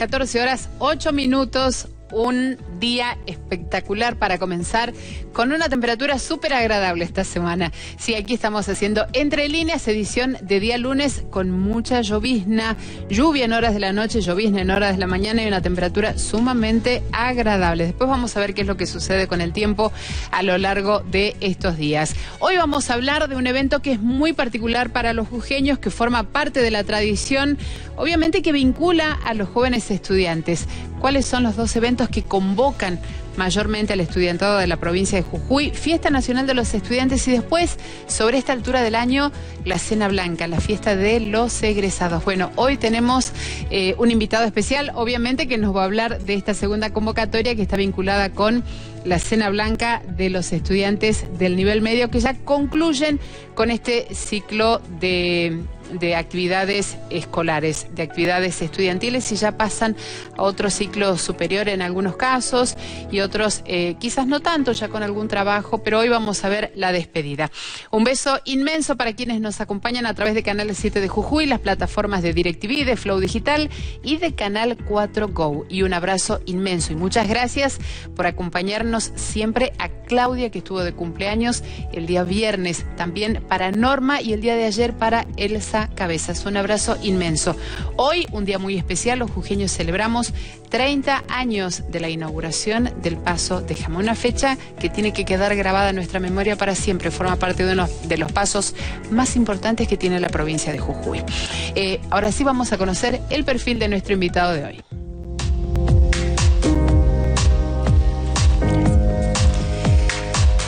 14 horas 8 minutos, un día espectacular para comenzar con una temperatura súper agradable esta semana. Sí, aquí estamos haciendo Entre Líneas, edición de día lunes con mucha llovizna, lluvia en horas de la noche, llovizna en horas de la mañana y una temperatura sumamente agradable. Después vamos a ver qué es lo que sucede con el tiempo a lo largo de estos días. Hoy vamos a hablar de un evento que es muy particular para los jujeños, que forma parte de la tradición, obviamente que vincula a los jóvenes estudiantes cuáles son los dos eventos que convocan mayormente al estudiantado de la provincia de Jujuy, Fiesta Nacional de los Estudiantes y después, sobre esta altura del año, la Cena Blanca, la fiesta de los egresados. Bueno, hoy tenemos eh, un invitado especial, obviamente, que nos va a hablar de esta segunda convocatoria que está vinculada con la Cena Blanca de los estudiantes del nivel medio que ya concluyen con este ciclo de de actividades escolares, de actividades estudiantiles y ya pasan a otro ciclo superior en algunos casos y otros eh, quizás no tanto, ya con algún trabajo, pero hoy vamos a ver la despedida. Un beso inmenso para quienes nos acompañan a través de Canal 7 de Jujuy, las plataformas de DirecTV, de Flow Digital y de Canal 4 Go. Y un abrazo inmenso y muchas gracias por acompañarnos siempre a Claudia que estuvo de cumpleaños el día viernes, también para Norma y el día de ayer para Elsa Cabezas. Un abrazo inmenso. Hoy, un día muy especial, los jujeños celebramos 30 años de la inauguración del Paso de jamón. una fecha que tiene que quedar grabada en nuestra memoria para siempre. Forma parte de uno de los pasos más importantes que tiene la provincia de Jujuy. Eh, ahora sí vamos a conocer el perfil de nuestro invitado de hoy.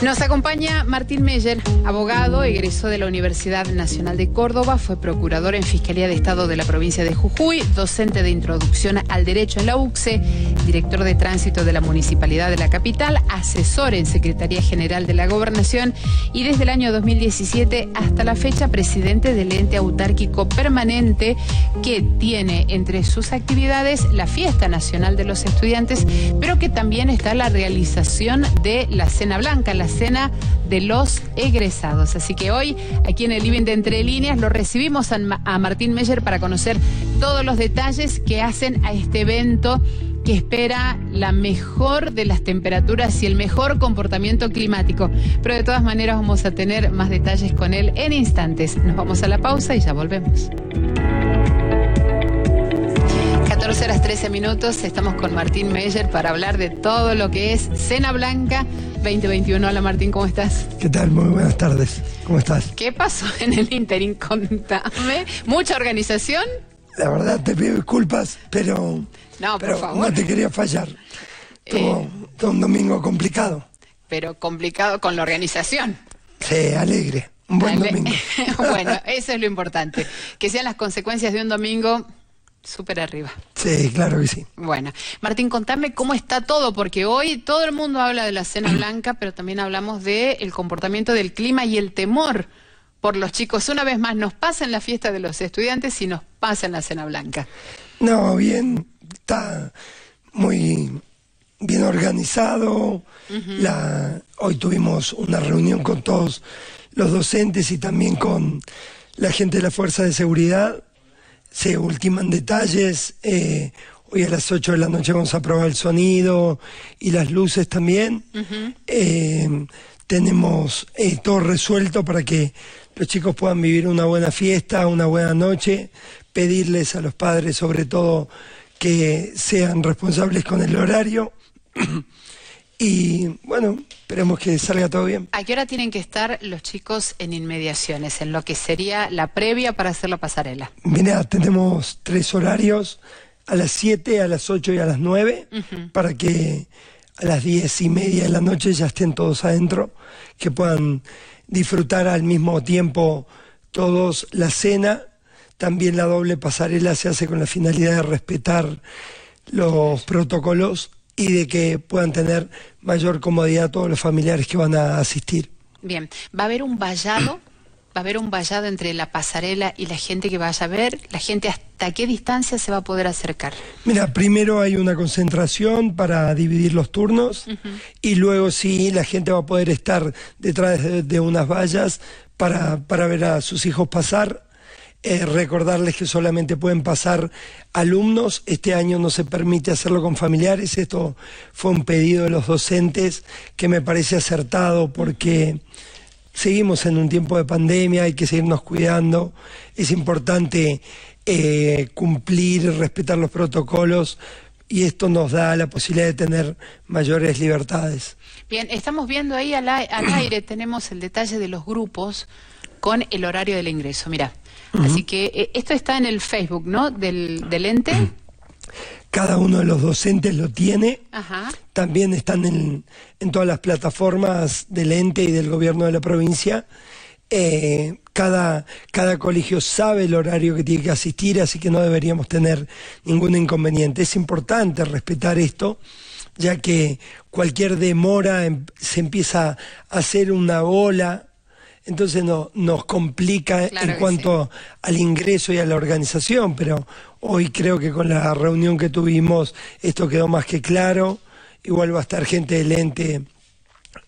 Nos acompaña Martín Meyer, abogado, egresó de la Universidad Nacional de Córdoba, fue procurador en Fiscalía de Estado de la provincia de Jujuy, docente de introducción al derecho en la UCSE, director de tránsito de la Municipalidad de la Capital, asesor en Secretaría General de la Gobernación y desde el año 2017 hasta la fecha presidente del ente autárquico permanente que tiene entre sus actividades la Fiesta Nacional de los Estudiantes, pero que también está la realización de la Cena Blanca, la cena de los egresados. Así que hoy, aquí en el Living de Entre Líneas, lo recibimos a, a Martín Meyer para conocer todos los detalles que hacen a este evento que espera la mejor de las temperaturas y el mejor comportamiento climático. Pero de todas maneras vamos a tener más detalles con él en instantes. Nos vamos a la pausa y ya volvemos. 14 horas 13 minutos, estamos con Martín Meyer para hablar de todo lo que es Cena Blanca 2021. Hola Martín, ¿cómo estás? ¿Qué tal? Muy buenas tardes. ¿Cómo estás? ¿Qué pasó en el interín? Contame. ¿Mucha organización? La verdad, te pido disculpas, pero. No, pero te quería fallar. Eh, tuvo, un domingo complicado. Pero complicado con la organización. Sí, alegre. Un buen domingo. bueno, eso es lo importante. Que sean las consecuencias de un domingo súper arriba. Sí, claro que sí. Bueno, Martín, contame cómo está todo, porque hoy todo el mundo habla de la cena blanca, pero también hablamos del el comportamiento del clima y el temor por los chicos. Una vez más, nos pasa en la fiesta de los estudiantes y nos pasa en la cena blanca. No, bien, está muy bien organizado. la, hoy tuvimos una reunión con todos los docentes y también con la gente de la Fuerza de Seguridad se ultiman detalles. Eh, hoy a las 8 de la noche vamos a probar el sonido y las luces también. Eh, tenemos eh, todo resuelto para que los chicos puedan vivir una buena fiesta, una buena noche, pedirles a los padres sobre todo que sean responsables con el horario. y bueno, Esperemos que salga todo bien. ¿A qué hora tienen que estar los chicos en inmediaciones, en lo que sería la previa para hacer la pasarela? Mira, tenemos tres horarios, a las 7, a las 8 y a las 9, para que a las 10 y media de la noche ya estén todos adentro, que puedan disfrutar al mismo tiempo todos la cena. También la doble pasarela se hace con la finalidad de respetar los protocolos y de que puedan tener mayor comodidad todos los familiares que van a asistir. Bien, ¿va a haber un vallado? ¿Va a haber un vallado entre la pasarela y la gente que vaya a ver? ¿La gente hasta qué distancia se va a poder acercar? Mira, primero hay una concentración para dividir los turnos y luego sí, la gente va a poder estar detrás de, unas vallas para, para ver a sus hijos pasar recordarles que solamente pueden pasar alumnos, este año no se permite hacerlo con familiares, esto fue un pedido de los docentes que me parece acertado porque seguimos en un tiempo de pandemia, hay que seguirnos cuidando, es importante eh, cumplir, respetar los protocolos, y esto nos da la posibilidad de tener mayores libertades. Bien, estamos viendo ahí al, aire, tenemos el detalle de los grupos con el horario del ingreso. Mira. Así que eh, esto está en el Facebook, ¿no? Del, ente. Cada uno de los docentes lo tiene. Ajá. También están en, todas las plataformas del ente y del gobierno de la provincia. Eh, cada, cada colegio sabe el horario que tiene que asistir, así que no deberíamos tener ningún inconveniente. Es importante respetar esto, ya que cualquier demora em, se empieza a hacer una ola entonces no, nos complica en cuanto al ingreso y a la organización, pero hoy creo que con la reunión que tuvimos esto quedó más que claro, igual va a estar gente del ente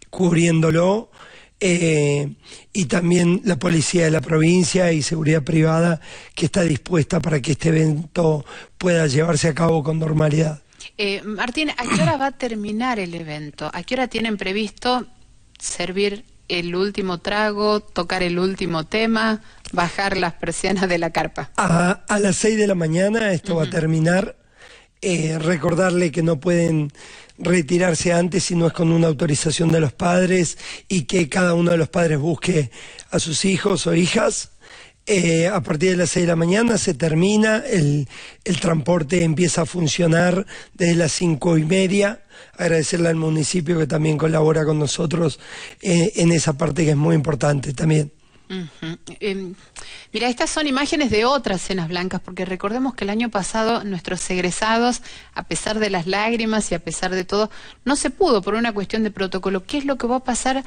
cubriéndolo. Eh, y también la policía de la provincia y seguridad privada que está dispuesta para que este evento pueda llevarse a cabo con normalidad. Eh, Martín, ¿a qué hora va a terminar el evento? ¿A qué hora tienen previsto servir el último trago, tocar el último tema, bajar las persianas de la carpa. A, las seis de la mañana esto va a terminar. Eh, recordarle que no pueden retirarse antes si no es con una autorización de los padres y que cada uno de los padres busque a sus hijos o hijas eh, a partir de las 6 de la mañana se termina, el, transporte empieza a funcionar desde las cinco y media. Agradecerle al municipio que también colabora con nosotros eh, en esa parte que es muy importante también. Em, mira, estas son imágenes de otras cenas blancas, porque recordemos que el año pasado nuestros egresados, a pesar de las lágrimas y a pesar de todo, no se pudo por una cuestión de protocolo. ¿Qué es lo que va a pasar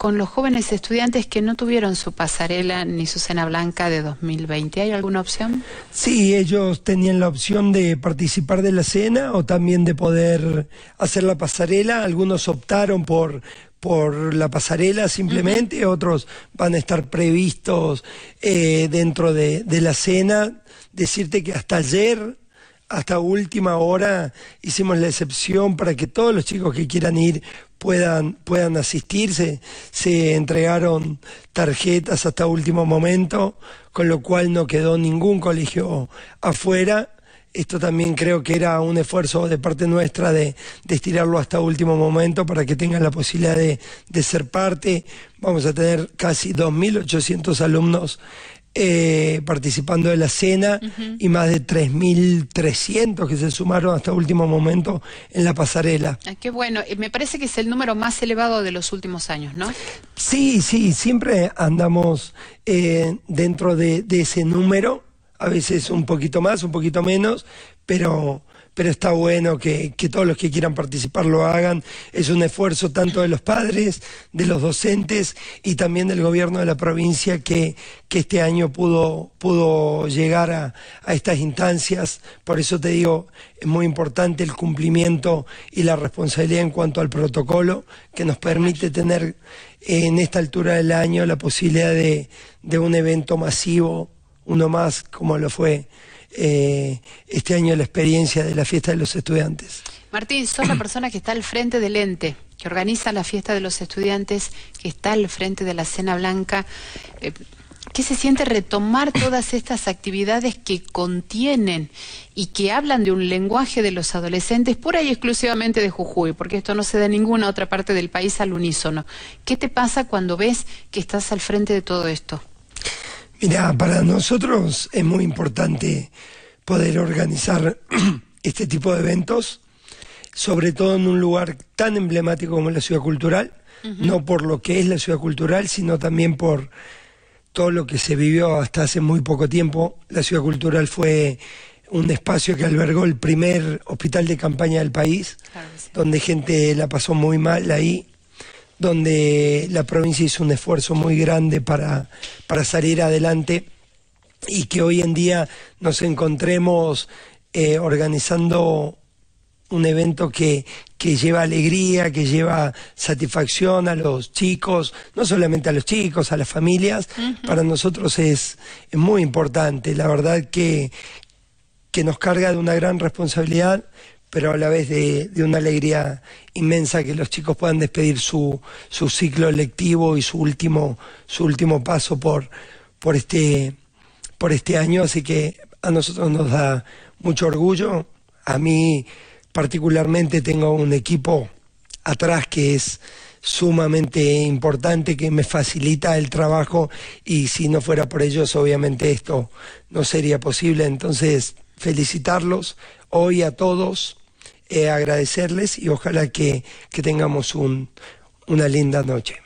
con los jóvenes estudiantes que no tuvieron su pasarela ni su cena blanca de 2020. ¿Hay alguna opción? Sí, ellos tenían la opción de participar de la cena o también de poder hacer la pasarela. Algunos optaron por por la pasarela simplemente, otros van a estar previstos eh, dentro de, de la cena. Decirte que hasta ayer hasta última hora hicimos la excepción para que todos los chicos que quieran ir puedan, puedan asistirse. Se entregaron tarjetas hasta último momento, con lo cual no quedó ningún colegio afuera. Esto también creo que era un esfuerzo de parte nuestra de, estirarlo hasta último momento para que tengan la posibilidad de, de ser parte. Vamos a tener casi 2.800 alumnos eh, participando de la cena y más de 3.300 que se sumaron hasta último momento en la pasarela. Ah, qué bueno, eh, me parece que es el número más elevado de los últimos años, ¿no? Sí, sí, siempre andamos eh, dentro de, ese número, a veces un poquito más, un poquito menos, pero pero está bueno que, todos los que quieran participar lo hagan. Es un esfuerzo tanto de los padres, de los docentes y también del gobierno de la provincia que, que este año pudo, pudo llegar a, estas instancias. Por eso te digo, es muy importante el cumplimiento y la responsabilidad en cuanto al protocolo que nos permite tener eh, en esta altura del año la posibilidad de un evento masivo, uno más como lo fue eh, este año la experiencia de la fiesta de los estudiantes. Martín, sos la persona que está al frente del ente, que organiza la fiesta de los estudiantes, que está al frente de la Cena Blanca. Eh, ¿Qué se siente retomar todas estas actividades que contienen y que hablan de un lenguaje de los adolescentes pura y exclusivamente de Jujuy? Porque esto no se da en ninguna otra parte del país al unísono. ¿Qué te pasa cuando ves que estás al frente de todo esto? Mira, para nosotros es muy importante poder organizar este tipo de eventos, sobre todo en un lugar tan emblemático como la Ciudad Cultural, no por lo que es la Ciudad Cultural, sino también por todo lo que se vivió hasta hace muy poco tiempo. La Ciudad Cultural fue un espacio que albergó el primer hospital de campaña del país, donde gente la pasó muy mal ahí, donde la provincia hizo un esfuerzo muy grande para, salir adelante y que hoy en día nos encontremos eh, organizando un evento que, lleva alegría, que lleva satisfacción a los chicos, no solamente a los chicos, a las familias, para nosotros es, muy importante. La verdad que, que nos carga de una gran responsabilidad, pero a la vez de, una alegría inmensa que los chicos puedan despedir su, su ciclo lectivo y su último, su último paso por, por, este, por este año. Así que a nosotros nos da mucho orgullo. A mí particularmente tengo un equipo atrás que es sumamente importante que me facilita el trabajo y si no fuera por ellos obviamente esto no sería posible entonces felicitarlos hoy a todos eh, agradecerles y ojalá que, tengamos una linda noche.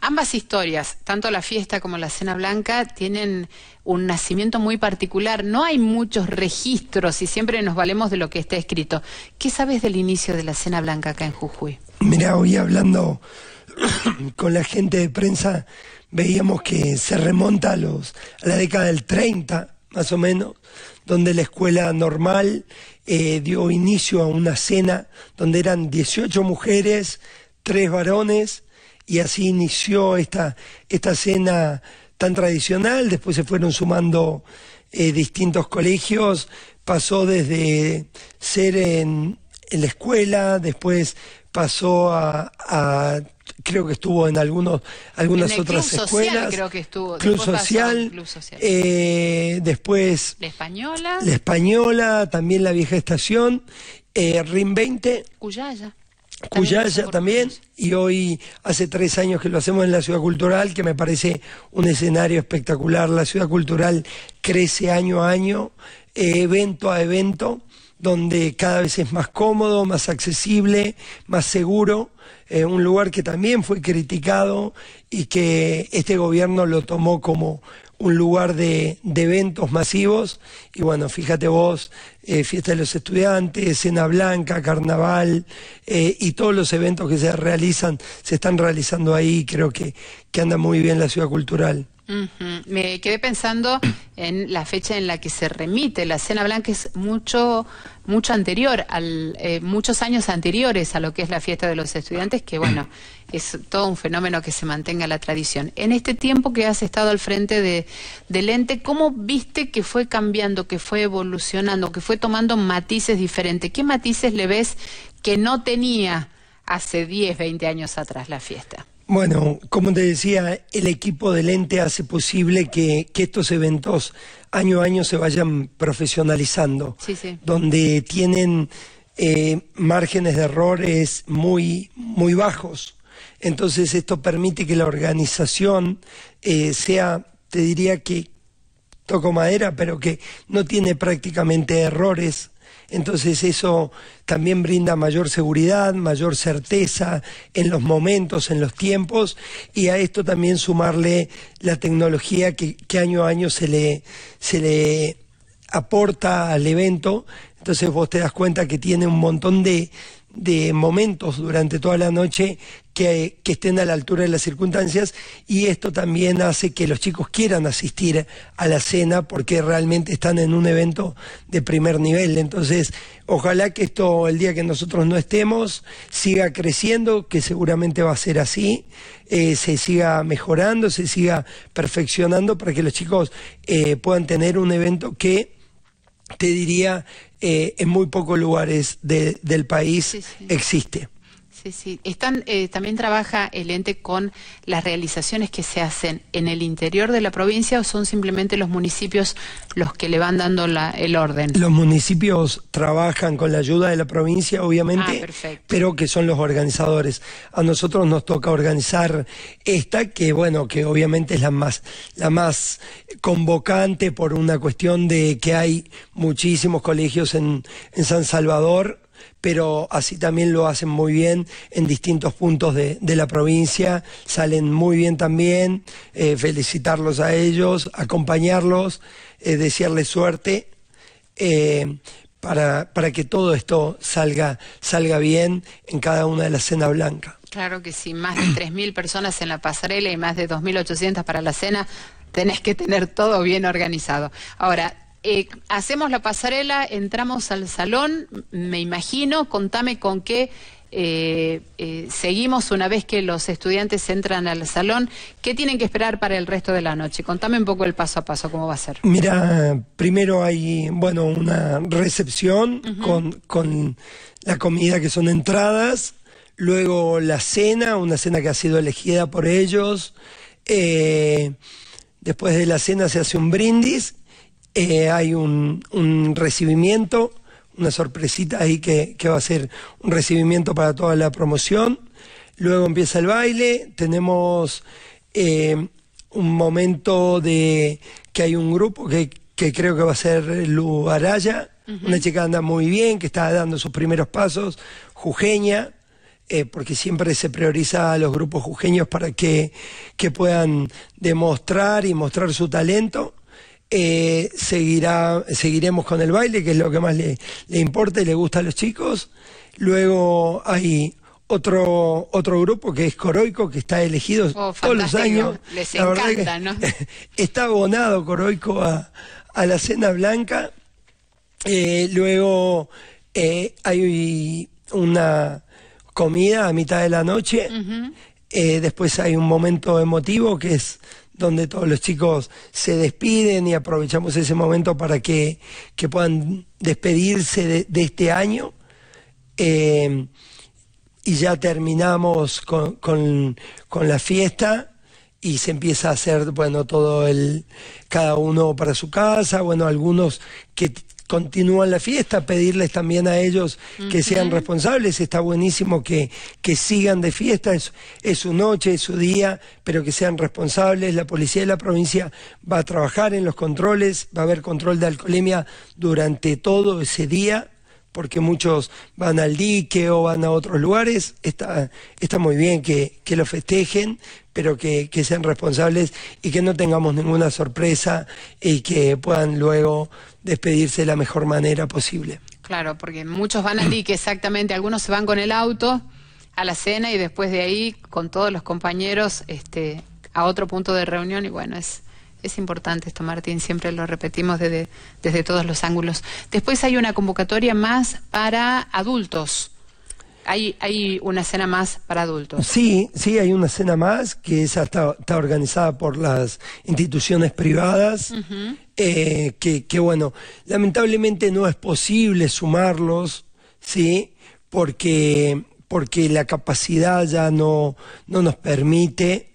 Ambas historias, tanto la fiesta como la cena blanca, tienen un nacimiento muy particular. No hay muchos registros y siempre nos valemos de lo que está escrito. ¿Qué sabes del inicio de la cena blanca acá en Jujuy? Mira, hoy hablando con la gente de prensa, veíamos que se remonta a, los, a la década del 30, más o menos, donde la escuela normal eh, dio inicio a una cena donde eran 18 mujeres, 3 varones, y así inició esta, esta cena tan tradicional, después se fueron sumando eh, distintos colegios, pasó desde ser en, la escuela, después pasó a, a creo que estuvo en algunos algunas otras club escuelas social, creo que estuvo club social, eh, después la española la española también la vieja estación eh, rim 20 cuyaya Cuyaya también, y hoy hace tres años que lo hacemos en la Ciudad Cultural, que me parece un escenario espectacular. La Ciudad Cultural crece año a año, eh, evento a evento, donde cada vez es más cómodo, más accesible, más seguro un lugar que también fue criticado y que este gobierno lo tomó como un lugar de, eventos masivos. Y bueno, fíjate vos, eh, Fiesta de los Estudiantes, Cena Blanca, Carnaval eh, y todos los eventos que se realizan, se están realizando ahí. Creo que, que anda muy bien la ciudad cultural. Me quedé pensando en la fecha en la que se remite. La Cena Blanca es mucho, mucho anterior, al, eh, muchos años anteriores a lo que es la fiesta de los estudiantes estudiantes, que bueno, es todo un fenómeno que se mantenga la tradición. En este tiempo que has estado al frente de, del ente, ¿cómo viste que fue cambiando, que fue evolucionando, que fue tomando matices diferentes? ¿Qué matices le ves que no tenía hace 10, 20 años atrás la fiesta? Bueno, como te decía, el equipo del ente hace posible que, que estos eventos año a año se vayan profesionalizando, sí, sí. donde tienen eh, márgenes de errores muy, muy bajos. Entonces esto permite que la organización eh, sea, te diría que toco madera, pero que no tiene prácticamente errores. Entonces eso también brinda mayor seguridad, mayor certeza en los momentos, en los tiempos, y a esto también sumarle la tecnología que, año a año se le, se le aporta al evento entonces vos te das cuenta que tiene un montón de, momentos durante toda la noche que, estén a la altura de las circunstancias y esto también hace que los chicos quieran asistir a la cena porque realmente están en un evento de primer nivel. Entonces, ojalá que esto, el día que nosotros no estemos, siga creciendo, que seguramente va a ser así, eh, se siga mejorando, se siga perfeccionando para que los chicos eh, puedan tener un evento que te diría, eh, en muy pocos lugares del país existe. Sí, sí. Están, eh, también trabaja el ente con las realizaciones que se hacen en el interior de la provincia o son simplemente los municipios los que le van dando la, el orden. Los municipios trabajan con la ayuda de la provincia, obviamente, ah, pero que son los organizadores. A nosotros nos toca organizar esta, que bueno, que obviamente es la más, la más convocante por una cuestión de que hay muchísimos colegios en, en San Salvador pero así también lo hacen muy bien en distintos puntos de, la provincia, salen muy bien también, eh, felicitarlos a ellos, acompañarlos, eh, desearles suerte. Eh, para, para que todo esto salga, salga bien en cada una de las cenas blancas. Claro que sí, más de 3.000 personas en la pasarela y más de 2.800 para la cena, tenés que tener todo bien organizado. Ahora, eh, hacemos la pasarela, entramos al salón, me imagino, contame con qué eh, eh, seguimos una vez que los estudiantes entran al salón. ¿Qué tienen que esperar para el resto de la noche? Contame un poco el paso a paso, cómo va a ser. Mira, primero hay, bueno, una recepción con, la comida que son entradas, luego la cena, una cena que ha sido elegida por ellos. después de la cena se hace un brindis eh, hay un, recibimiento, una sorpresita ahí que, va a ser un recibimiento para toda la promoción. Luego empieza el baile, tenemos eh, un momento de que hay un grupo que, creo que va a ser Lu Araya, una chica que anda muy bien, que está dando sus primeros pasos, jujeña, eh, porque siempre se prioriza a los grupos jujeños para que puedan demostrar y mostrar su talento. Eh, seguirá, seguiremos con el baile, que es lo que más le, importa y le gusta a los chicos. Luego hay otro, otro grupo que es Coroico, que está elegido oh, todos los años. Les encanta, Está abonado Coroico a, la Cena Blanca. Eh, luego eh, hay una comida a mitad de la noche. después hay un momento emotivo que es donde todos los chicos se despiden y aprovechamos ese momento para que, puedan despedirse de, este año. Eh, y ya terminamos con, con, con, la fiesta y se empieza a hacer, bueno, todo el, cada uno para su casa, bueno, algunos que, continúan la fiesta, pedirles también a ellos que sean responsables, está buenísimo que, que sigan de fiesta, es, su noche, es su día, pero que sean responsables, la policía de la provincia va a trabajar en los controles, va a haber control de alcoholemia durante todo ese día, porque muchos van al dique o van a otros lugares, está, está muy bien que, que lo festejen, pero que, sean responsables y que no tengamos ninguna sorpresa y que puedan luego despedirse de la mejor manera posible. Claro, porque muchos van allí, que exactamente, algunos se van con el auto a la cena y después de ahí con todos los compañeros este, a otro punto de reunión y bueno, es, es importante esto, Martín, siempre lo repetimos desde, desde todos los ángulos. Después hay una convocatoria más para adultos. Hay, hay una cena más para adultos. Sí, sí, hay una cena más que esa está, organizada por las instituciones privadas, eh, que, que, bueno, lamentablemente no es posible sumarlos, ¿sí? Porque, porque la capacidad ya no, no nos permite,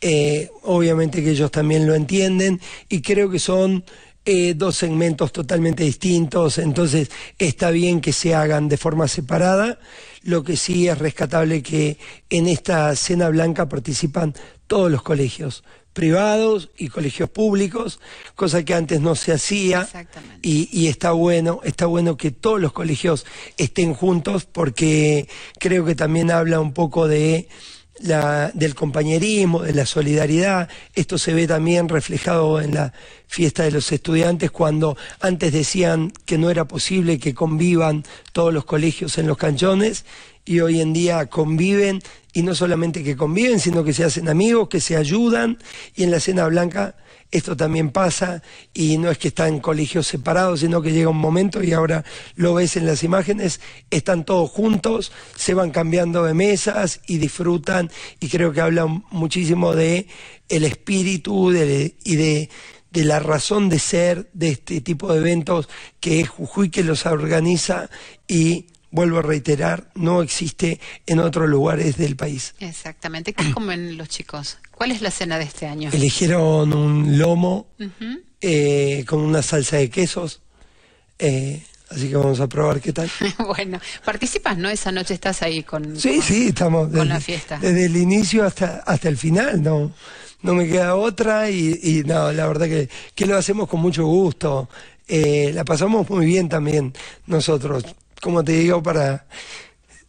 eh, obviamente que ellos también lo entienden, y creo que son eh, dos segmentos totalmente distintos, entonces está bien que se hagan de forma separada. Lo que sí es rescatable que en esta cena blanca participan todos los colegios privados y colegios públicos, cosa que antes no se hacía y, y, está bueno, está bueno que todos los colegios estén juntos porque creo que también habla un poco de del compañerismo, de la solidaridad. Esto se ve también reflejado en la fiesta de los estudiantes, cuando antes decían que no era posible que convivan todos los colegios en los canchones y hoy en día conviven y no solamente que conviven, sino que se hacen amigos, que se ayudan y en la cena blanca esto también pasa y no es que están colegios separados, sino que llega un momento y ahora lo ves en las imágenes, están todos juntos, se van cambiando de mesas y disfrutan y creo que hablan muchísimo de el espíritu y de de la razón de ser de este tipo de eventos que es Jujuy que los organiza y vuelvo a reiterar, no existe en otros lugares del país. Exactamente. ¿Qué comen los chicos? ¿Cuál es la cena de este año? Eligieron un lomo eh, con una salsa de quesos. Eh, así que vamos a probar qué tal. bueno, participas, ¿no? Esa noche estás ahí con. Sí, sí, estamos. Con la fiesta. Desde el inicio hasta, hasta el final, ¿no? No me queda otra y, y no, la verdad que, que lo hacemos con mucho gusto. Eh, la pasamos muy bien también nosotros como te digo, para,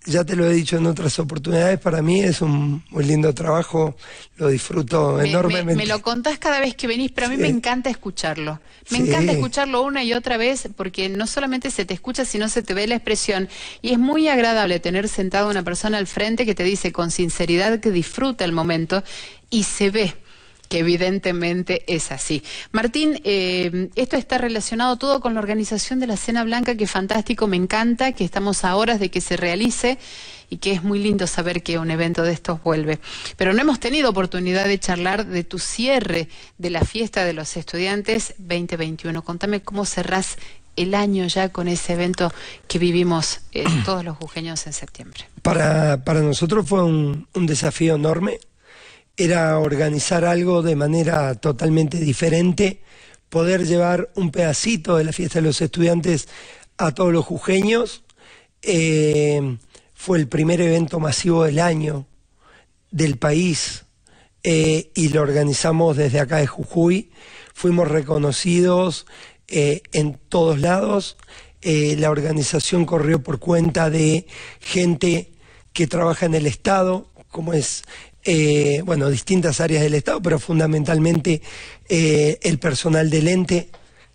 ya te lo he dicho en otras oportunidades, para mí es un muy lindo trabajo, lo disfruto enormemente. Me, lo contás cada vez que venís, pero a mí me encanta escucharlo. Me encanta escucharlo una y otra vez porque no solamente se te escucha, sino se te ve la expresión. Y es muy agradable tener sentado a una persona al frente que te dice con sinceridad que disfruta el momento y se ve que evidentemente es así. Martín, eh, esto está relacionado todo con la organización de la Cena Blanca, que fantástico, me encanta, que estamos a horas de que se realice y que es muy lindo saber que un evento de estos vuelve. Pero no hemos tenido oportunidad de charlar de tu cierre de la fiesta de los estudiantes 2021. Contame cómo cerrás el año ya con ese evento que vivimos eh, todos los jujeños en septiembre. Para, para nosotros fue un desafío enorme era organizar algo de manera totalmente diferente, poder llevar un pedacito de la fiesta de los estudiantes a todos los jujeños. Eh, fue el primer evento masivo del año del país eh, y lo organizamos desde acá de Jujuy. Fuimos reconocidos eh, en todos lados. la organización corrió por cuenta de gente que trabaja en el Estado, como es eh, bueno, distintas áreas del Estado, pero fundamentalmente eh, el personal del ente.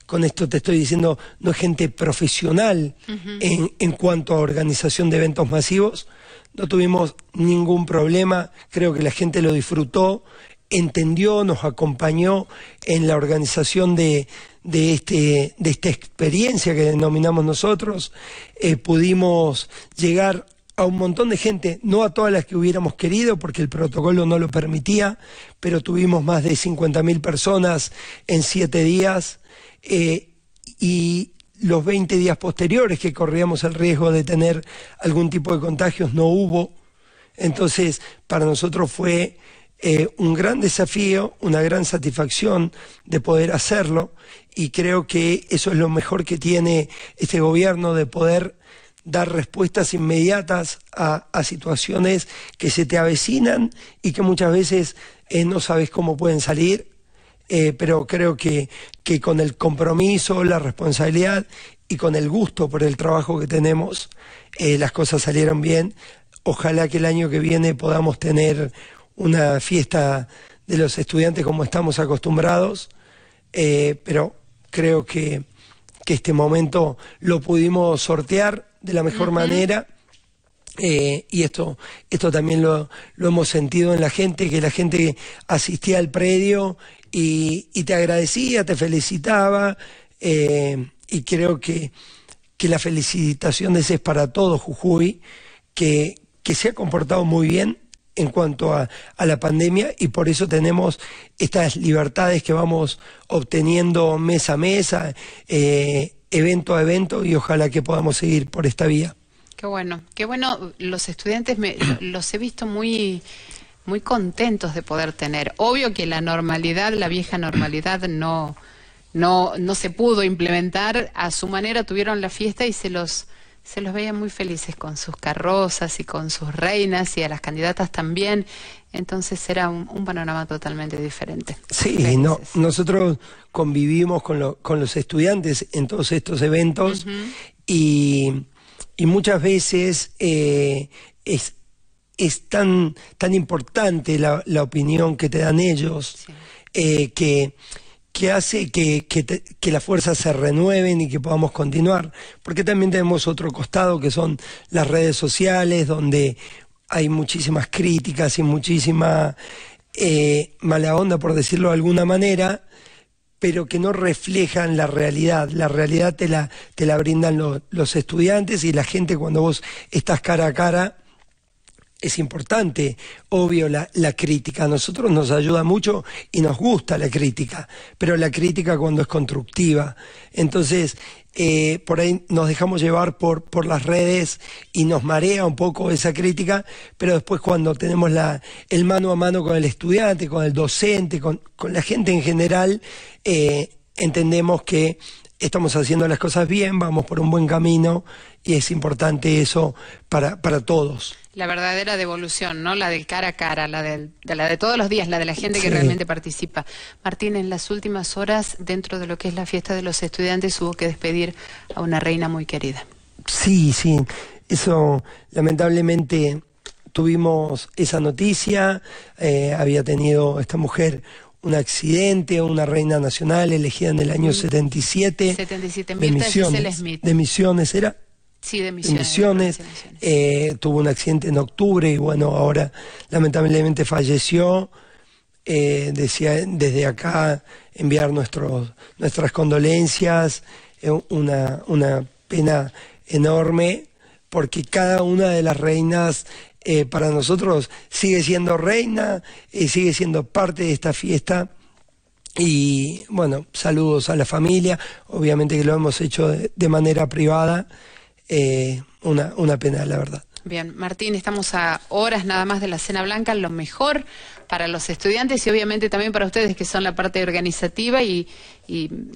Con esto te estoy diciendo, no es gente profesional en, en cuanto a organización de eventos masivos. No tuvimos ningún problema, creo que la gente lo disfrutó, entendió, nos acompañó en la organización de, de, este, de esta experiencia que denominamos nosotros. Eh, pudimos llegar a un montón de gente, no a todas las que hubiéramos querido porque el protocolo no lo permitía, pero tuvimos más de 50.000 personas en siete días eh, y los 20 días posteriores que corríamos el riesgo de tener algún tipo de contagios no hubo. Entonces, para nosotros fue eh, un gran desafío, una gran satisfacción de poder hacerlo y creo que eso es lo mejor que tiene este gobierno de poder dar respuestas inmediatas a, situaciones que se te avecinan y que muchas veces eh, no sabes cómo pueden salir, eh, pero creo que, con el compromiso, la responsabilidad y con el gusto por el trabajo que tenemos, eh, las cosas salieron bien. Ojalá que el año que viene podamos tener una fiesta de los estudiantes como estamos acostumbrados, pero creo que este momento lo pudimos sortear de la mejor manera. Eh, y esto, esto también lo, hemos sentido en la gente, que la gente asistía al predio y, te agradecía, te felicitaba, eh, y creo que, que la felicitación de es para todos, Jujuy, que, que se ha comportado muy bien en cuanto a, a, la pandemia y por eso tenemos estas libertades que vamos obteniendo mes a mesa, eh, evento a evento y ojalá que podamos seguir por esta vía. Qué bueno, qué bueno, los estudiantes me, los he visto muy muy contentos de poder tener. Obvio que la normalidad, la vieja normalidad no no no se pudo implementar a su manera, tuvieron la fiesta y se los se los veía muy felices con sus carrozas y con sus reinas y a las candidatas también. Entonces era un, panorama totalmente diferente. Sí, no, nosotros convivimos con, con, los estudiantes en todos estos eventos y, y, muchas veces eh, es, es tan, tan importante la, la, opinión que te dan ellos eh, que que hace que, que, que, las fuerzas se renueven y que podamos continuar. Porque también tenemos otro costado que son las redes sociales, donde hay muchísimas críticas y muchísima eh, mala onda, por decirlo de alguna manera, pero que no reflejan la realidad. La realidad te la, te la brindan los estudiantes y la gente cuando vos estás cara a cara es importante, obvio, la, crítica. A nosotros nos ayuda mucho y nos gusta la crítica, pero la crítica cuando es constructiva. Entonces, eh, por ahí nos dejamos llevar por, por las redes y nos marea un poco esa crítica, pero después cuando tenemos la, el mano a mano con el estudiante, con el docente, con, la gente en general, eh, entendemos que estamos haciendo las cosas bien, vamos por un buen camino y es importante eso para, para todos. La verdadera devolución, ¿no? La del cara a cara, la, de, la de todos los días, la de la gente que realmente participa. Martín, en las últimas horas, dentro de lo que es la fiesta de los estudiantes, hubo que despedir a una reina muy querida. Sí, sí. Eso, lamentablemente, tuvimos esa noticia. Eh, había tenido esta mujer un accidente, una reina nacional elegida en el año 77. Mm. de misiones, era. Sí, de misiones. Eh, tuvo un accidente en octubre y bueno, ahora lamentablemente falleció. Eh, decía desde acá enviar nuestros, nuestras condolencias, eh, una, una pena enorme, porque cada una de las reinas eh, para nosotros sigue siendo reina, sigue siendo parte de esta fiesta. Y bueno, saludos a la familia, obviamente que lo hemos hecho de, manera privada, eh, una, una pena, la verdad. Bien, Martín, estamos a horas nada más de la cena blanca, lo mejor para los estudiantes y obviamente también para ustedes que son la parte organizativa y,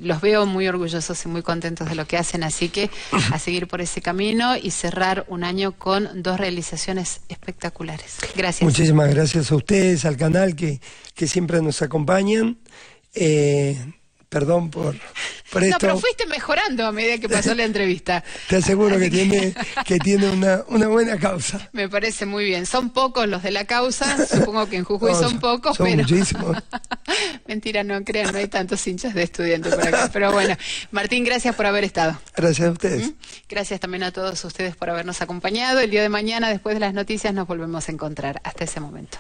los veo muy orgullosos y muy contentos de lo que hacen, así que a seguir por ese camino y cerrar un año con dos realizaciones espectaculares. Gracias. Muchísimas gracias a ustedes, al canal que, que siempre nos acompañan. Eh, Perdón por, No, pero fuiste mejorando a medida que pasó la entrevista. Te aseguro que, tiene, que tiene una, buena causa. Me parece muy bien. Son pocos los de la causa, supongo que en Jujuy son pocos, son Mentira, no crean, no hay tantos hinchas de estudiantes por acá. Pero bueno, Martín, gracias por haber estado. Gracias a ustedes. ¿Mm? Gracias también a todos ustedes por habernos acompañado. El día de mañana, después de las noticias, nos volvemos a encontrar. Hasta ese momento.